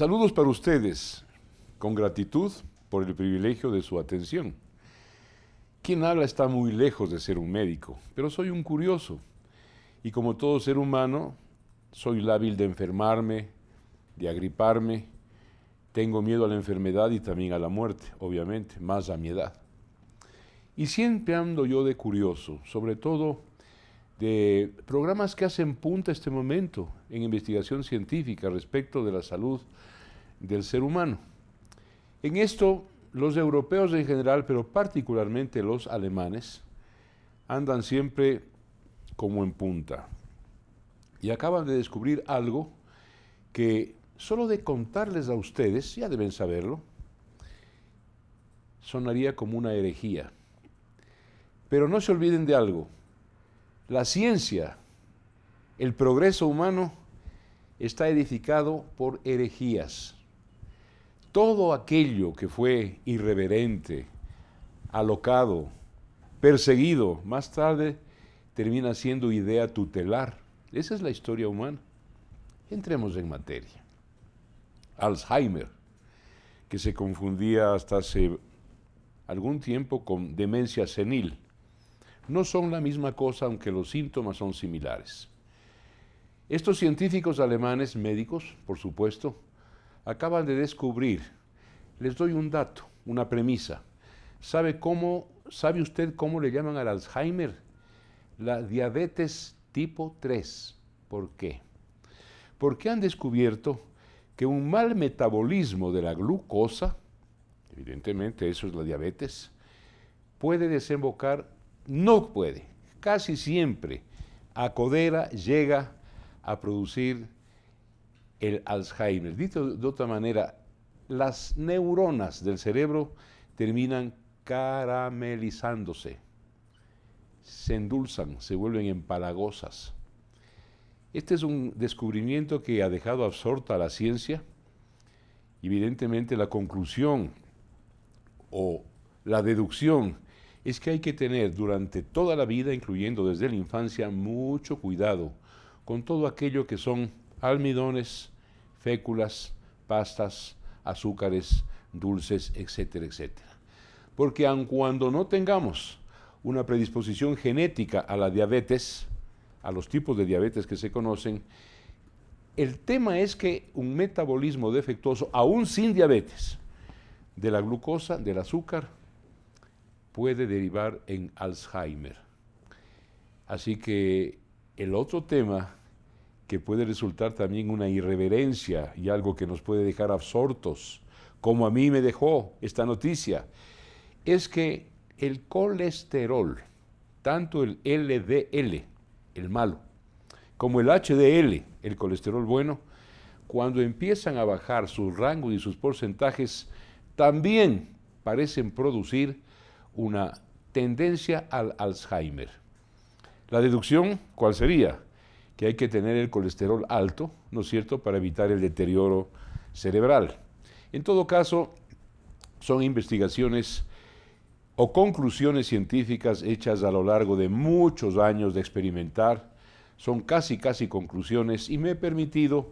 Saludos para ustedes, con gratitud por el privilegio de su atención. Quien habla está muy lejos de ser un médico, pero soy un curioso y como todo ser humano soy lábil de enfermarme, de agriparme, tengo miedo a la enfermedad y también a la muerte, obviamente, más a mi edad. Y siempre ando yo de curioso, sobre todo de programas que hacen punta este momento en investigación científica respecto de la salud del ser humano. En esto, los europeos en general, pero particularmente los alemanes, andan siempre como en punta. Y acaban de descubrir algo que solo de contarles a ustedes, ya deben saberlo, sonaría como una herejía. Pero no se olviden de algo, la ciencia, el progreso humano está edificado por herejías. Todo aquello que fue irreverente, alocado, perseguido, más tarde termina siendo idea tutelar. Esa es la historia humana. Entremos en materia. Alzheimer, que se confundía hasta hace algún tiempo con demencia senil no son la misma cosa aunque los síntomas son similares. Estos científicos alemanes, médicos, por supuesto, acaban de descubrir, les doy un dato, una premisa. ¿Sabe, cómo, ¿Sabe usted cómo le llaman al Alzheimer? La diabetes tipo 3. ¿Por qué? Porque han descubierto que un mal metabolismo de la glucosa, evidentemente eso es la diabetes, puede desembocar no puede. Casi siempre Acodera llega a producir el Alzheimer. Dito de otra manera, las neuronas del cerebro terminan caramelizándose, se endulzan, se vuelven empalagosas. Este es un descubrimiento que ha dejado absorta a la ciencia. Evidentemente la conclusión o la deducción es que hay que tener durante toda la vida, incluyendo desde la infancia, mucho cuidado con todo aquello que son almidones, féculas, pastas, azúcares, dulces, etcétera, etcétera. Porque aun cuando no tengamos una predisposición genética a la diabetes, a los tipos de diabetes que se conocen, el tema es que un metabolismo defectuoso, aún sin diabetes, de la glucosa, del azúcar, puede derivar en Alzheimer. Así que el otro tema que puede resultar también una irreverencia y algo que nos puede dejar absortos, como a mí me dejó esta noticia, es que el colesterol, tanto el LDL, el malo, como el HDL, el colesterol bueno, cuando empiezan a bajar sus rangos y sus porcentajes, también parecen producir una tendencia al Alzheimer. La deducción, ¿cuál sería? Que hay que tener el colesterol alto, ¿no es cierto?, para evitar el deterioro cerebral. En todo caso, son investigaciones o conclusiones científicas hechas a lo largo de muchos años de experimentar, son casi, casi conclusiones y me he permitido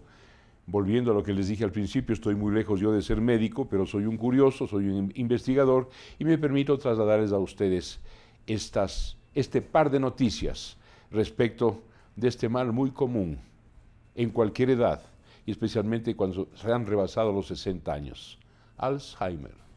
volviendo a lo que les dije al principio, estoy muy lejos yo de ser médico, pero soy un curioso, soy un investigador y me permito trasladarles a ustedes este par de noticias respecto de este mal muy común en cualquier edad y especialmente cuando se han rebasado los 60 años, Alzheimer.